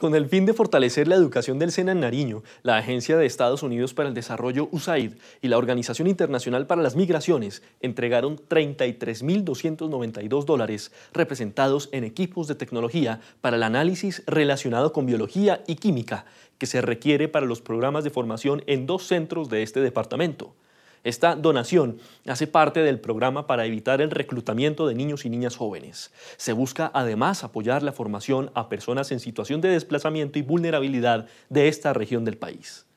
Con el fin de fortalecer la educación del SENA en Nariño, la Agencia de Estados Unidos para el Desarrollo USAID y la Organización Internacional para las Migraciones entregaron 33.292 dólares representados en equipos de tecnología para el análisis relacionado con biología y química que se requiere para los programas de formación en dos centros de este departamento. Esta donación hace parte del programa para evitar el reclutamiento de niños y niñas jóvenes. Se busca además apoyar la formación a personas en situación de desplazamiento y vulnerabilidad de esta región del país.